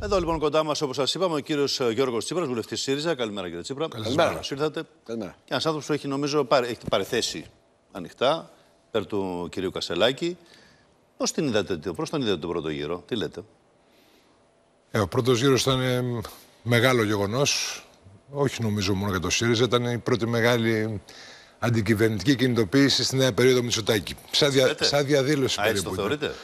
Εδώ λοιπόν κοντά μας, όπως σας είπαμε, ο κύριος ε, Γιώργος Τσίπρας, βουλευτής ΣΥΡΙΖΑ. Καλημέρα, κύριε Τσίπρα. Καλημέρα. Καλώ ήρθατε. Καλημέρα. Και ένας άνθρωπος που έχει, νομίζω, πάρει, έχει πάρει θέση ανοιχτά υπέρ του κυρίου Κασελάκη. Πώς την είδατε, πώς τον είδατε τον πρώτο γύρο, τι λέτε. Ε, ο πρώτος γύρος ήταν ε, μεγάλο γεγονός. Όχι νομίζω μόνο για το ΣΥΡΙΖΑ, ήταν η πρώτη μεγάλη αντικυβερνητική κινητοποίηση στη νέα περίοδο Μητσοτάκη. Σαν, δια, σαν διαδήλωση Α, περίπου. Έτσι το θεωρείτε.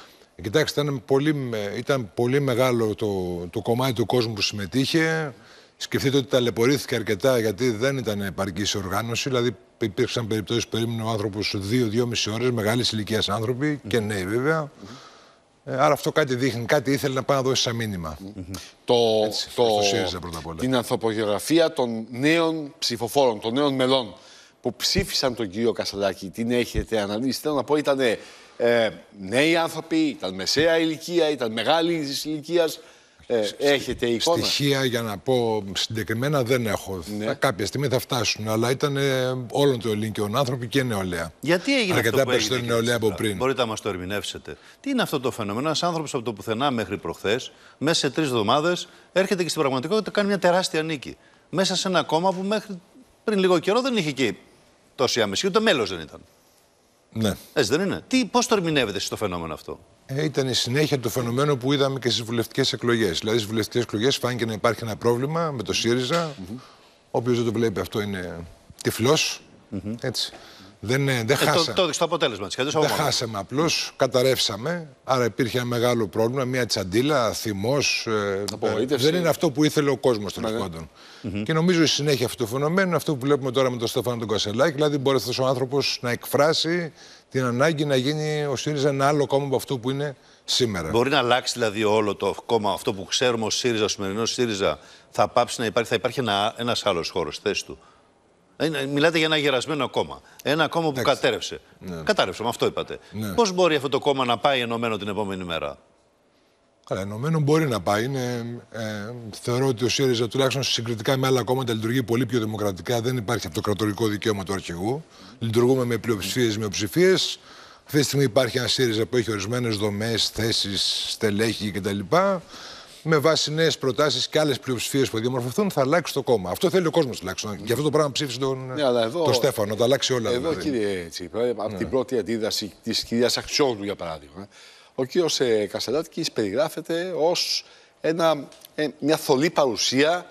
Κοιτάξτε, ήταν πολύ, ήταν πολύ μεγάλο το, το κομμάτι του κόσμου που συμμετείχε. Σκεφτείτε ότι ταλαιπωρήθηκε αρκετά γιατί δεν ήταν επαρκής η οργάνωση. Δηλαδή, υπήρξαν περιπτώσεις που περίμενε ο ανθρωπο δυο μισή ώρες, μεγάλης ηλικίας άνθρωποι και νέοι βέβαια. Mm άρα αυτό κάτι δείχνει, κάτι ήθελε να πάει να δώσει σαν μήνυμα. Το, Έτσι, το, πρώτα απ' όλα. Την ανθρωπογραφία των νέων ψηφοφόρων, των νέων μελών που ψήφισαν τον κύριο Κασαλάκη, την έχετε αναλύσει. Θέλω να πω, ήταν ε, νέοι άνθρωποι, ήταν μεσαία ηλικία, ήταν μεγάλη ηλικίας. Ε, έχετε εικόνα. Στοιχεία για να πω συγκεκριμένα δεν έχω. Ναι. Θα, κάποια στιγμή θα φτάσουν. Αλλά ήταν ε, όλων των Ελληνικών άνθρωποι και νεολαία. Γιατί έγινε Αρκετά αυτό. Αρκετά περισσότερο νεολαία από πριν. Μπορείτε να μας το ερμηνεύσετε. Τι είναι αυτό το φαινόμενο. Ένας άνθρωπος από το πουθενά μέχρι προχθές, μέσα σε τρεις εβδομάδες, έρχεται και στην πραγματικότητα κάνει μια τεράστια νίκη. Μέσα σε ένα κόμμα που μέχρι πριν λίγο καιρό δεν είχε και τόση άμεση, ούτε μέλος δεν ήταν. Ναι. Έτσι δεν είναι. Τι, πώς το ερμηνεύετε στο φαινόμενο αυτό. Ε, ήταν η συνέχεια του φαινομένου που είδαμε και στις βουλευτικές εκλογές. Δηλαδή, στις βουλευτικές εκλογές φάνηκε να υπάρχει ένα πρόβλημα με το ΣΥΡΙΖΑ. Mm Όποιο δεν το βλέπει αυτό είναι τυφλός. Mm-hmm. Έτσι. Δεν, ε, δεν ε, χάσαμε. Το, το το αποτέλεσμα της. Δεν χάσαμε απλώς. Καταρρεύσαμε. Άρα υπήρχε ένα μεγάλο πρόβλημα, μια τσαντίλα, θυμός. Ε, δεν είναι αυτό που ήθελε ο κόσμος τέλος ναι, ναι. mm-hmm. Και νομίζω η συνέχεια αυτού του φαινομένου, αυτό που βλέπουμε τώρα με τον Στέφανο τον Κασελάκη, δηλαδή μπορεί αυτός ο άνθρωπος να εκφράσει την ανάγκη να γίνει ο ΣΥΡΙΖΑ ένα άλλο κόμμα από αυτό που είναι σήμερα. Μπορεί να αλλάξει δηλαδή όλο το κόμμα αυτό που ξέρουμε ο ΣΥΡΙΖΑ, ο σημερινός ΣΥΡΙΖΑ, θα πάψει να υπάρχει, θα υπάρχει ένα άλλο άλλος χώρος θέση του. Ε, ναι, μιλάτε για ένα γερασμένο κόμμα. Ένα κόμμα που κατέρεψε. κατέρευσε. Ναι. με αυτό είπατε. Ναι. Πώς μπορεί αυτό το κόμμα να πάει ενωμένο την επόμενη μέρα. Καλά, ενωμένο μπορεί να πάει. Είναι, ε, θεωρώ ότι ο ΣΥΡΙΖΑ τουλάχιστον συγκριτικά με άλλα κόμματα λειτουργεί πολύ πιο δημοκρατικά. Δεν υπάρχει αυτοκρατορικό δικαίωμα του αρχηγού. Λειτουργούμε με πλειοψηφίες, με ψηφίε. Αυτή τη στιγμή υπάρχει ένα ΣΥΡΙΖΑ που έχει ορισμένες δομές, θέσεις, στελέχη κτλ με βάση νέες προτάσεις και άλλες πλειοψηφίες που διαμορφωθούν, θα αλλάξει το κόμμα. Αυτό θέλει ο κόσμος τουλάχιστον. Γι' αυτό το πράγμα ψήφισε τον, ναι, αλλά εδώ, τον Στέφανο, τα αλλάξει όλα. Εδώ, δηλαδή. κύριε Τσίπρα, από ναι. την πρώτη αντίδραση της κυρίας Αξιόλου, για παράδειγμα, ο κύριος ε, περιγράφεται ως ε, μια θολή παρουσία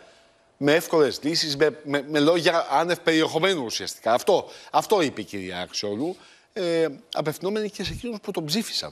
με εύκολες λύσεις, με, με, με, λόγια άνευ περιεχομένου ουσιαστικά. Αυτό, αυτό είπε η κυρία Αξιόλου, ε, απευθυνόμενη και σε εκείνους που τον ψήφισαν.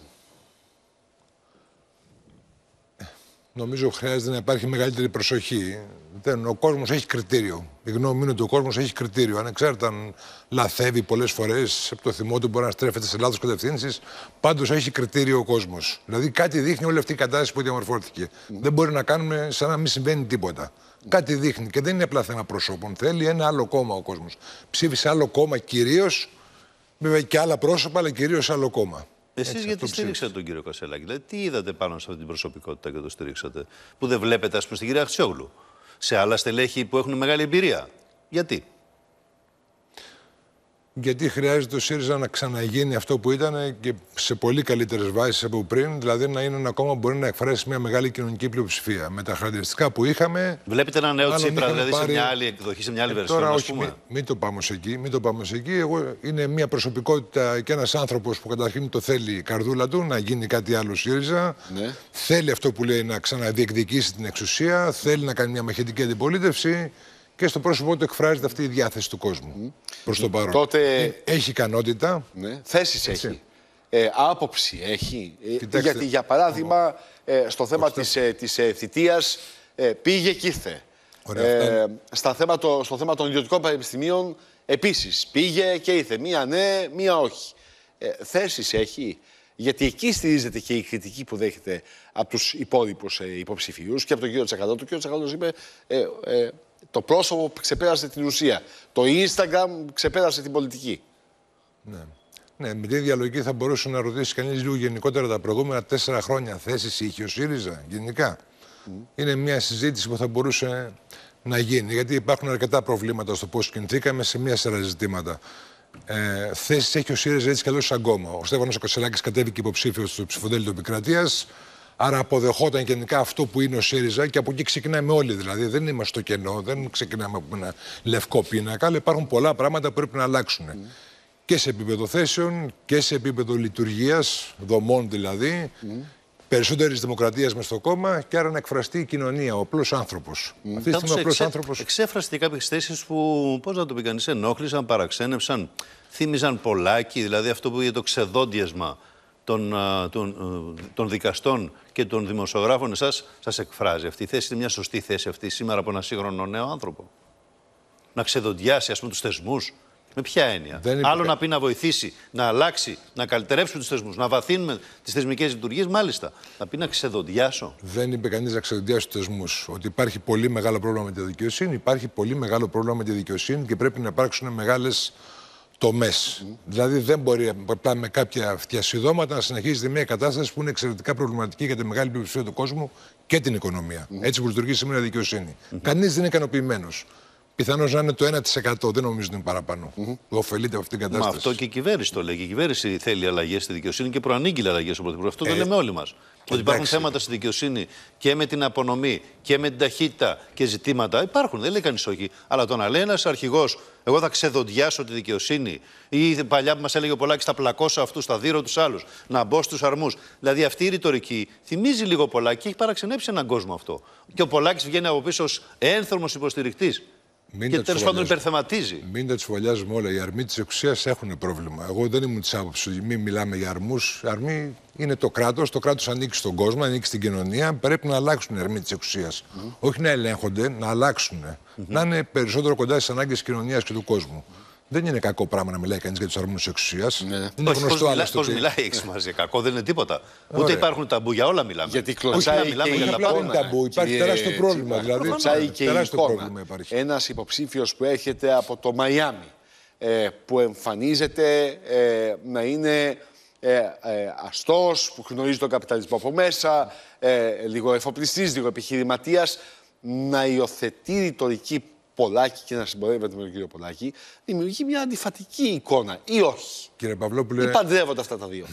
Νομίζω χρειάζεται να υπάρχει μεγαλύτερη προσοχή. Δεν, ο κόσμος έχει κριτήριο. Η γνώμη μου είναι ότι ο κόσμος έχει κριτήριο. Αν εξάρτητα αν λαθεύει πολλές φορές από το θυμό του, μπορεί να στρέφεται σε λάθος κατευθύνσεις. Πάντως έχει κριτήριο ο κόσμος. Δηλαδή κάτι δείχνει όλη αυτή η κατάσταση που διαμορφώθηκε. Δεν μπορεί να κάνουμε σαν να μην συμβαίνει τίποτα. Mm. Κάτι δείχνει και δεν είναι απλά θέμα προσώπων. Θέλει ένα άλλο κόμμα ο κόσμος. Ψήφισε άλλο κόμμα κυρίως, βέβαια και άλλα πρόσωπα, αλλά κυρίως άλλο κόμμα. Εσείς γιατί στήριξατε τον κύριο Κασελάκη. Δηλαδή, τι είδατε πάνω σε αυτή την προσωπικότητα και το στήριξατε. Που δεν βλέπετε, ας πούμε, στην κυρία Αξιόγλου. Σε άλλα στελέχη που έχουν μεγάλη εμπειρία. Γιατί γιατί χρειάζεται ο ΣΥΡΙΖΑ να ξαναγίνει αυτό που ήταν και σε πολύ καλύτερες βάσεις από πριν. Δηλαδή να είναι ένα κόμμα που μπορεί να εκφράσει μια μεγάλη κοινωνική πλειοψηφία. Με τα χαρακτηριστικά που είχαμε. Βλέπετε ένα νέο Τσίπρα, δηλαδή σε μια άλλη εκδοχή, σε μια άλλη ε, Τώρα, όχι, μην μη το πάμε σε εκεί. Μην το πάμε εκεί. Εγώ, είναι μια προσωπικότητα και ένας άνθρωπος που καταρχήν το θέλει η καρδούλα του να γίνει κάτι άλλο ΣΥΡΙΖΑ. Ναι. Θέλει αυτό που λέει να ξαναδιεκδικήσει την εξουσία. Θέλει να κάνει μια μαχητική αντιπολίτευση και στο πρόσωπό του εκφράζεται αυτή η διάθεση του κόσμου mm. προς τον παρόν. Τότε... Ε, έχει ικανότητα. Ναι. Θέσεις έχει. Ε, άποψη έχει. Ε, γιατί, για παράδειγμα, ε, στο θέμα της ε, της, ε, πήγε και ήρθε. ε, στα θέμα το, στο θέμα των ιδιωτικών πανεπιστημίων, επίσης πήγε και ήρθε. Μία ναι, μία όχι. Ε, Θέσεις έχει. Γιατί εκεί στηρίζεται και η κριτική που δέχεται από τους υπόλοιπους υποψηφίους και από τον κύριο Τσακαλώτο. Ο κύριος Τσακαλώτος είπε. Ε, ε, το πρόσωπο ξεπέρασε την ουσία. Το Instagram ξεπέρασε την πολιτική. Ναι. Ναι, με τη διαλογική θα μπορούσε να ρωτήσει κανείς λίγο γενικότερα τα προηγούμενα τέσσερα χρόνια θέσεις είχε ο ΣΥΡΙΖΑ γενικά. Είναι μια συζήτηση που θα μπορούσε να γίνει, γιατί υπάρχουν αρκετά προβλήματα στο πώς κινηθήκαμε σε μια σειρά ζητήματα. Ε, θέσεις έχει ο ΣΥΡΙΖΑ έτσι κι αλλιώς ακόμα. Ο Στέφανος Κασελάκης κατέβηκε υποψήφιος του ψηφοδέλτου Επικρατείας. Άρα αποδεχόταν γενικά αυτό που είναι ο ΣΥΡΙΖΑ και από εκεί ξεκινάμε όλοι. Δηλαδή δεν είμαστε στο κενό, δεν ξεκινάμε από ένα λευκό πίνακα, αλλά υπάρχουν πολλά πράγματα που πρέπει να αλλάξουν. Και σε επίπεδο θέσεων και σε επίπεδο λειτουργίας, δομών δηλαδή. Mm. Περισσότερης δημοκρατίας μες στο κόμμα και άρα να εκφραστεί η κοινωνία, ο απλός άνθρωπος. Mm. Αυτή τη στιγμή ο απλός άνθρωπο. Εξέφραστε κάποιες θέσεις που, πώς να το πει κανείς, ενόχλησαν, παραξένευσαν, θύμιζαν πολλάκι, δηλαδή αυτό που είναι το ξεδόντιασμα των, των, των, δικαστών και των δημοσιογράφων εσάς σας εκφράζει. Αυτή η θέση είναι μια σωστή θέση αυτή σήμερα από ένα σύγχρονο νέο άνθρωπο. Να ξεδοντιάσει ας πούμε τους θεσμούς. Με ποια έννοια. Άλλο να πει να βοηθήσει, να αλλάξει, να καλυτερεύσουμε τους θεσμούς, να βαθύνουμε τις θεσμικές λειτουργίες, μάλιστα. Να πει να ξεδοντιάσω. Δεν είπε κανείς να ξεδοντιάσει τους θεσμούς. Ότι υπάρχει πολύ μεγάλο πρόβλημα με τη δικαιοσύνη. Υπάρχει πολύ μεγάλο πρόβλημα με τη δικαιοσύνη και πρέπει να υπάρξουν μεγάλες το Mm. Δηλαδή δεν μπορεί απλά με κάποια φτιασιδώματα να συνεχίζεται μια κατάσταση που είναι εξαιρετικά προβληματική για τη μεγάλη πλειοψηφία του κόσμου και την οικονομία. Έτσι που λειτουργεί σήμερα η δικαιοσύνη. Mm. Κανείς δεν είναι ικανοποιημένος. Πιθανώς να είναι το 1%. Δεν νομίζω ότι είναι παραπάνω. Mm -hmm. Οφελείται από αυτήν την κατάσταση. Μα αυτό και η κυβέρνηση το λέει. η κυβέρνηση θέλει αλλαγές στη δικαιοσύνη και προανήγγειλε αλλαγές στον Πρωθυπουργό. Αυτό ε, το λέμε όλοι μας. Ότι υπάρχουν θέματα στη δικαιοσύνη και με την απονομή και με την ταχύτητα και ζητήματα. Υπάρχουν, δεν λέει κανείς όχι. Αλλά το να λέει ένας αρχηγός, εγώ θα ξεδοντιάσω τη δικαιοσύνη ή παλιά που μας έλεγε ο Πολάκης, θα πλακώσω αυτούς, θα δύρω τους άλλους, να μπω στους αρμούς. Δηλαδή αυτή η ρητορική θυμίζει λίγο Πολάκη και έχει παραξενέψει έναν κόσμο αυτό. Και ο Πολάκης βγαίνει από πίσω ως ένθρωμο υποστηρικτή και τέλος πάντων υπερθεματίζει. Μην τα τσουβαλιάζουμε όλα. Οι αρμοί της εξουσίας έχουν πρόβλημα. Εγώ δεν ήμουν της άποψης ότι μην μιλάμε για αρμούς. Αρμοί είναι το κράτος. Το κράτος ανήκει στον κόσμο, ανήκει στην κοινωνία. Πρέπει να αλλάξουν οι αρμοί της εξουσίας. Όχι να ελέγχονται, να αλλάξουν. Να είναι περισσότερο κοντά στις ανάγκες της κοινωνίας και του κόσμου. Δεν είναι κακό πράγμα να μιλάει κανείς για τους αρμόνους εξουσίας. Ναι. Είναι Όχι, γνωστό άλλο. μιλάει η εξουσία, κακό δεν είναι τίποτα. Ούτε υπάρχουν ταμπού, για όλα μιλάμε. Γιατί δηλαδή. κλωτσάει και μιλάμε για τα πάντα. ταμπού, υπάρχει τεράστιο πρόβλημα. Και... Δηλαδή, και τεράστιο υπάρχει. Ένας υποψήφιος που έρχεται από το Μαϊάμι, ε, που εμφανίζεται ε, να είναι ε, ε, αστός, που γνωρίζει τον καπιταλισμό από μέσα, ε, λίγο εφοπλιστής, λίγο επιχειρηματίας, να υιοθετεί ρητορική Πολάκη και να συμπορεύεται με τον κύριο Πολάκη, δημιουργεί μια αντιφατική εικόνα ή όχι. Κύριε Παυλόπουλε. Ή παντρεύονται αυτά τα δύο.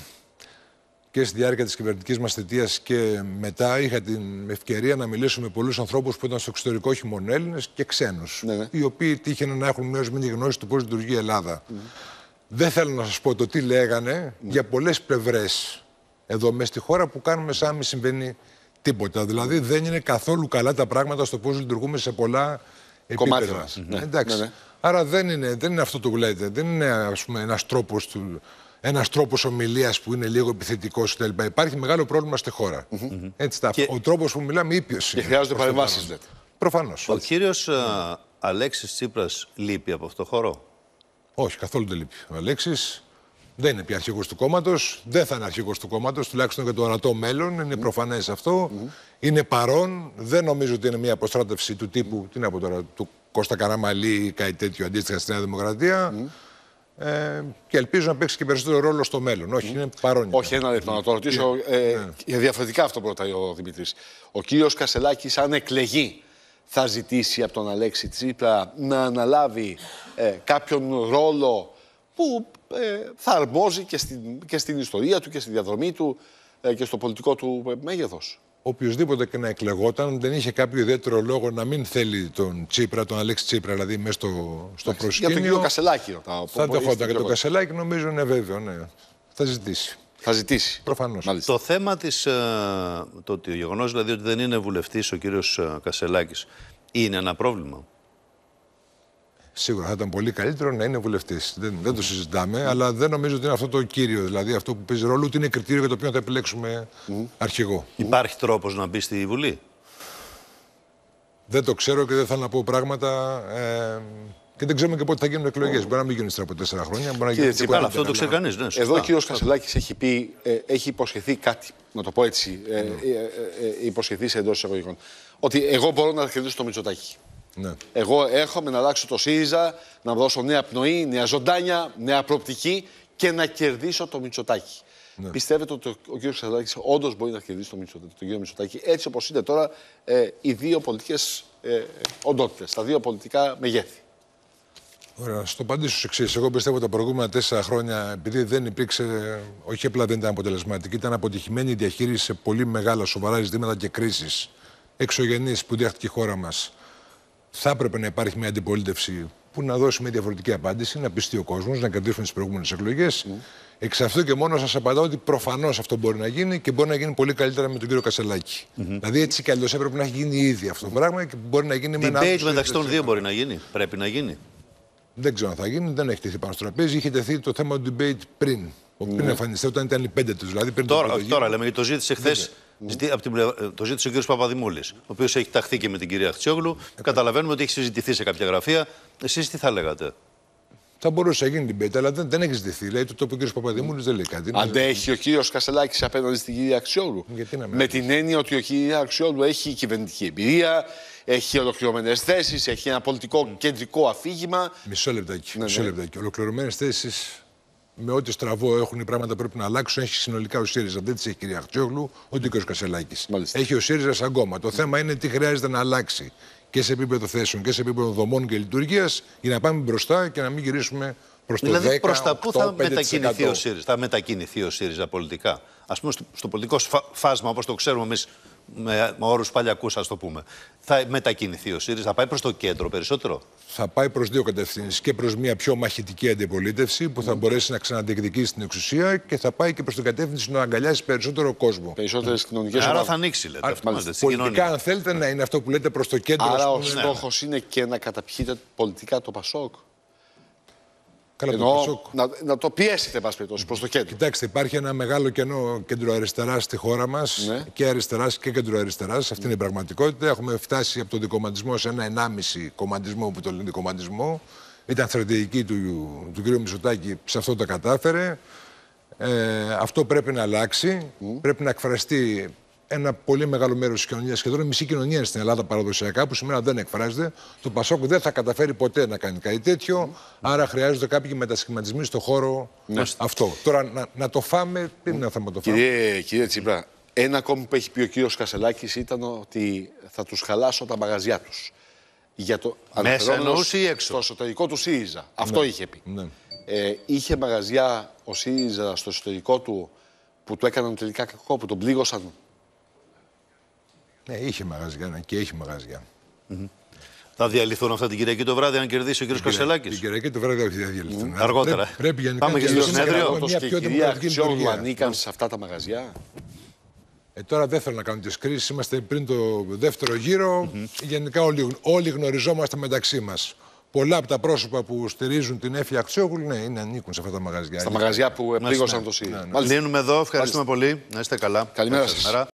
Και στη διάρκεια της κυβερνητικής μας θητείας και μετά είχα την ευκαιρία να μιλήσω με πολλούς ανθρώπους που ήταν στο εξωτερικό, όχι μόνο Έλληνες και ξένους. Ναι, ναι. Οι οποίοι τύχαιναν να έχουν μια ορισμένη γνώση του πώς λειτουργεί η Ελλάδα. Ναι. Δεν θέλω να σας πω το τι λέγανε ναι. για πολλές πλευρές εδώ μέσα στη χώρα που κάνουμε σαν μην συμβαίνει τίποτα. Δηλαδή δεν είναι καθόλου καλά τα πράγματα στο πώς λειτουργούμε σε πολλά κομμάτι μας. Ναι. Ναι, Εντάξει. Ναι, Άρα δεν είναι, δεν είναι αυτό το που λέτε. Δεν είναι ένα τρόπο ένας τρόπος του, ένας τρόπος ομιλίας που είναι λίγο επιθετικός κτλ. Υπάρχει μεγάλο πρόβλημα στη χωρα Έτσι, τα, Ο τρόπος που μιλάμε ήπιος είναι. Και χρειάζονται παρεμβάσεις. Προφανώς. Ο κύριος κύριος Τσίπρα ε, Αλέξης Τσίπρας λείπει από αυτό το χώρο. Όχι, καθόλου δεν λείπει. Ο Αλέξης δεν είναι πια αρχηγός του κόμματος. Δεν θα είναι αρχηγός του κόμματος, τουλάχιστον για το ανατό μέλλον. Είναι προφανές αυτό. Είναι παρόν. Δεν νομίζω ότι είναι μια αποστράτευση του τύπου τι είναι από τώρα, του Κώστα Καραμαλή ή κάτι τέτοιο αντίστοιχα στη Νέα Δημοκρατία. Ε, και ελπίζω να παίξει και περισσότερο ρόλο στο μέλλον. Όχι, είναι παρόν. Όχι, ένα λεπτό να το ρωτήσω. Ε, ε ναι. διαφορετικά αυτό πρώτα ο Δημητρής. Ο κύριος Κασελάκης, αν εκλεγεί, θα ζητήσει από τον Αλέξη Τσίπρα να αναλάβει ε, κάποιον ρόλο που ε, θα αρμόζει και στην, και στην ιστορία του και στη διαδρομή του ε, και στο πολιτικό του ε, μέγεθος. Οποιοδήποτε και να εκλεγόταν δεν είχε κάποιο ιδιαίτερο λόγο να μην θέλει τον Τσίπρα, τον Αλέξη Τσίπρα, δηλαδή μέσα στο, στο προσκήνιο. Για τον κύριο Κασελάκη. θα το χόταν. τον Κασελάκη νομίζω είναι βέβαιο, ναι. Θα ζητήσει. Θα ζητήσει. Προφανώς. Το θέμα της. Το γεγονός δηλαδή ότι δεν είναι βουλευτής ο κύριος Κασελάκης είναι ένα πρόβλημα. Σίγουρα θα ήταν πολύ καλύτερο να είναι βουλευτής. Δεν, δεν το συζητάμε, αλλά δεν νομίζω ότι είναι αυτό το κύριο. Δηλαδή αυτό που παίζει ρόλο, ότι είναι κριτήριο για το οποίο θα επιλέξουμε αρχηγό. Υπάρχει τρόπος να μπει στη Βουλή. Δεν το ξέρω και δεν θέλω να πω πράγματα. Ε, και δεν ξέρουμε και πότε θα γίνουν εκλογές. Mm. Μπορεί να μην γίνουν από τέσσερα χρόνια. Μπορεί να γίνουν αυτό το ξέρει κανεί. Ναι, Εδώ ο κύριο Κασελάκη έχει, πει, ε, έχει υποσχεθεί κάτι. Να το πω έτσι. Ε, ναι. ε, ε, ε, υποσχεθεί εντός εισαγωγικών. Ότι εγώ μπορώ να κερδίσω το Μητσοτάκι. Ναι. Εγώ έρχομαι να αλλάξω το ΣΥΡΙΖΑ, να δώσω νέα πνοή, νέα ζωντάνια, νέα προοπτική και να κερδίσω το Μητσοτάκι. Ναι. Πιστεύετε ότι ο κ. Ξαδάκη όντως μπορεί να κερδίσει τον, Μητσο, τον κ. έτσι όπως είναι τώρα ε, οι δύο πολιτικές ε, οντότητες, τα δύο πολιτικά μεγέθη. Ωραία, να σου το εξής. Εγώ πιστεύω τα προηγούμενα τέσσερα χρόνια, επειδή δεν υπήρξε, ε, όχι απλά δεν ήταν αποτελεσματική, ήταν αποτυχημένη η διαχείριση σε πολύ μεγάλα σοβαρά ζητήματα και κρίσεις εξωγενείς που διέχτηκε η χώρα μας θα έπρεπε να υπάρχει μια αντιπολίτευση που να δώσει μια διαφορετική απάντηση, να πιστεί ο κόσμος, να κρατήσουμε τις προηγούμενες εκλογές. Mm. Ναι. Εξ αυτού και μόνο σας απαντάω ότι προφανώς αυτό μπορεί να γίνει και μπορεί να γίνει πολύ καλύτερα με τον κύριο Κασελάκη. Δηλαδή έτσι κι αλλιώς έπρεπε να έχει γίνει ήδη αυτό το πράγμα και μπορεί να γίνει με ένα. Debate μεταξύ των δύο μπορεί να γίνει. Πρέπει να γίνει. Δεν ξέρω αν θα γίνει, δεν έχει τεθεί πάνω στο τραπέζι. Είχε τεθεί το θέμα του debate πριν. Ναι. Πριν εμφανιστεί, όταν ήταν οι πέντε τους. Δηλαδή τώρα, το τώρα, λέμε το ζήτησε ναι, χθες. Ναι. Ε, το ζήτησε ο κ. Παπαδημούλης, ο οποίος έχει ταχθεί και με την κυρία Χτσιόγλου. Ε, Καταλαβαίνουμε ότι έχει συζητηθεί σε κάποια γραφεία. Εσείς τι θα λέγατε. Θα μπορούσε να γίνει την πέτα, αλλά δεν, δεν έχει ζητηθεί. Λέει το τόπο ο κ. Παπαδημούλης δεν λέει κάτι. Αντέχει ο κ. Κασελάκη απέναντι στην κυρία Αξιόλου. με, την έννοια ότι ο κ. Αξιόλου έχει κυβερνητική εμπειρία, έχει ολοκληρωμένες θέσεις, έχει ένα πολιτικό κεντρικό αφήγημα. Μισό λεπτάκι. Ναι, ναι. Ολοκληρωμένες θέσεις με ό,τι στραβό έχουν οι πράγματα πρέπει να αλλάξουν, έχει συνολικά ο ΣΥΡΙΖΑ. Δεν τις έχει κυρία Χτσόγλου, ούτε ο κ. Κασελάκη. Έχει ο ΣΥΡΙΖΑ σαν κόμμα. Το θέμα είναι τι χρειάζεται να αλλάξει και σε επίπεδο θέσεων και σε επίπεδο δομών και λειτουργίας για να πάμε μπροστά και να μην γυρίσουμε προς το δηλαδή, 10, προς τα πού θα μετακινηθεί ο ΣΥΡΙΖΑ, μετακινηθεί ο ΣΥΡΙΖΑ πολιτικά. Ας πούμε, στο, στο πολιτικό φάσμα, όπως το ξέρουμε εμείς με, με όρους παλιακούς, ας το πούμε. Θα μετακινηθεί ο ΣΥΡΙΖΑ, θα πάει προς το κέντρο περισσότερο. Θα πάει προς δύο κατευθύνσεις. Και προς μια πιο μαχητική αντιπολίτευση που θα μπορέσει να ξαναδιεκδικήσει την εξουσία και θα πάει και προς την κατεύθυνση να αγκαλιάσει περισσότερο κόσμο. Περισσότερες mm. κοινωνικές Άρα θα ανοίξει, λέτε. Αυτό πολιτικά, κοινωνία. αν θέλετε, να είναι αυτό που λέτε προς το κέντρο. Άρα ο ναι, στόχος ναι. είναι και να καταπιείτε πολιτικά το Πασόκ. Ενώ, να, να το πιέσετε, εν περιπτώσει, προς το κέντρο. Κοιτάξτε, υπάρχει ένα μεγάλο κενό κεντροαριστεράς στη χώρα μας ναι. και αριστεράς και κεντροαριστεράς. Αυτή είναι η πραγματικότητα. Έχουμε φτάσει από τον δικομαντισμό σε ένα ενάμιση κομματισμό που το λένε δικομαντισμό. Ήταν στρατηγική του, του κ. Μισωτάκη, σε αυτό το κατάφερε. Ε, αυτό πρέπει να αλλάξει. Πρέπει να εκφραστεί ένα πολύ μεγάλο μέρος της κοινωνίας, σχεδόν μισή κοινωνία στην Ελλάδα παραδοσιακά, που σήμερα δεν εκφράζεται. Το Πασόκ δεν θα καταφέρει ποτέ να κάνει κάτι τέτοιο. Άρα χρειάζονται κάποιοι μετασχηματισμοί στον χώρο ναι. αυτό. Τώρα να, να το φάμε, τι είναι να θα το φάμε. Κύριε, Τσίπρα, ένα ακόμη που έχει πει ο κύριος Κασελάκης ήταν ότι θα τους χαλάσω τα μαγαζιά τους. Για το Μέσα ή έξω. Στο εσωτερικό του ΣΥΡΙΖΑ. Αυτό ναι. είχε πει. Ναι. Ε, είχε μαγαζιά ο ΣΥΡΙΖΑ στο εσωτερικό του που του έκαναν τελικά κακό, που τον πλήγωσαν ναι, είχε μαγαζιά ναι, και έχει μαγαζιά. Mm -hmm. Θα διαλυθούν αυτά την Κυριακή το βράδυ, αν κερδίσει ο κ. Κασελάκης. Την Κυριακή το βράδυ θα διαλυθούν. Mm. Αργότερα. Πρέπει, πρέπει γενικά Πάμε και στο συνέδριο. Όπω ανήκαν σε αυτά τα μαγαζιά. Ε, τώρα δεν θέλω να κάνω τις κρίσεις. Είμαστε πριν το δεύτερο γύρο. Mm -hmm. Γενικά όλοι, όλοι γνωριζόμαστε μεταξύ μας. Πολλά από τα πρόσωπα που στηρίζουν την Εφη Αξιόγουλ ναι, είναι ανήκουν σε αυτά τα μαγαζιά. Στα μαγαζιά που ναι, πλήγωσαν ναι. το ΣΥΡΙΖΑ. Λύνουμε εδώ. Ευχαριστούμε πολύ. Να είστε καλά. Καλημέρα σα.